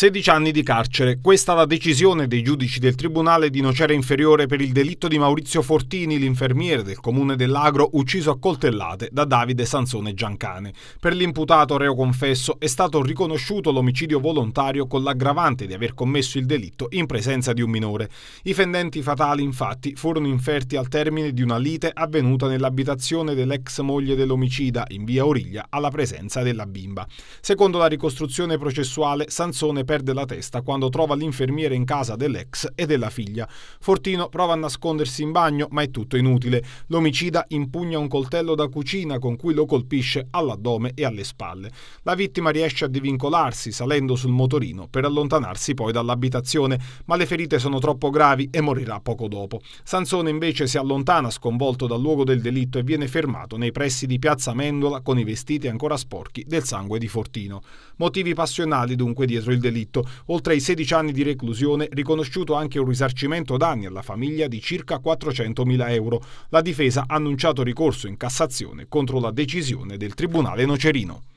16 anni di carcere. Questa la decisione dei giudici del Tribunale di Nocera Inferiore per il delitto di Maurizio Fortini, l'infermiere del comune dell'Agro, ucciso a coltellate da Davide Sansone Giancane. Per l'imputato reo confesso è stato riconosciuto l'omicidio volontario con l'aggravante di aver commesso il delitto in presenza di un minore. I fendenti fatali, infatti, furono inferti al termine di una lite avvenuta nell'abitazione dell'ex moglie dell'omicida in via Origlia alla presenza della bimba. Secondo la ricostruzione processuale, Sansone perde la testa quando trova l'infermiere in casa dell'ex e della figlia. Fortino prova a nascondersi in bagno, ma è tutto inutile. L'omicida impugna un coltello da cucina con cui lo colpisce all'addome e alle spalle. La vittima riesce a divincolarsi salendo sul motorino per allontanarsi poi dall'abitazione, ma le ferite sono troppo gravi e morirà poco dopo. Sansone invece si allontana sconvolto dal luogo del delitto e viene fermato nei pressi di Piazza Mendola con i vestiti ancora sporchi del sangue di Fortino. Motivi passionali dunque dietro il delitto delitto, oltre ai 16 anni di reclusione, riconosciuto anche un risarcimento danni alla famiglia di circa 400.000 euro. La difesa ha annunciato ricorso in Cassazione contro la decisione del Tribunale Nocerino.